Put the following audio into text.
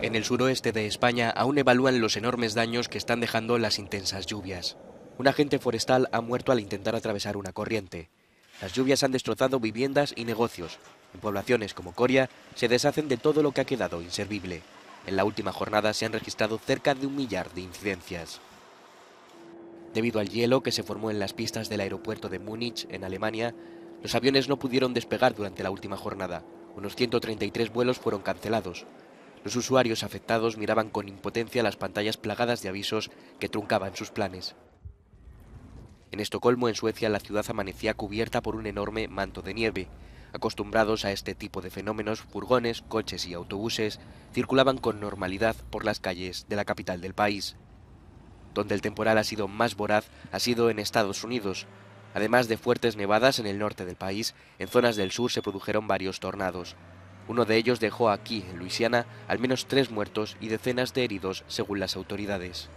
En el suroeste de España aún evalúan los enormes daños que están dejando las intensas lluvias. Un agente forestal ha muerto al intentar atravesar una corriente. Las lluvias han destrozado viviendas y negocios. En poblaciones como Coria se deshacen de todo lo que ha quedado inservible. En la última jornada se han registrado cerca de un millar de incidencias. Debido al hielo que se formó en las pistas del aeropuerto de Múnich, en Alemania, los aviones no pudieron despegar durante la última jornada. Unos 133 vuelos fueron cancelados. Los usuarios afectados miraban con impotencia las pantallas plagadas de avisos que truncaban sus planes. En Estocolmo, en Suecia, la ciudad amanecía cubierta por un enorme manto de nieve. Acostumbrados a este tipo de fenómenos, furgones, coches y autobuses circulaban con normalidad por las calles de la capital del país. Donde el temporal ha sido más voraz ha sido en Estados Unidos. Además de fuertes nevadas en el norte del país, en zonas del sur se produjeron varios tornados. Uno de ellos dejó aquí, en Luisiana, al menos tres muertos y decenas de heridos, según las autoridades.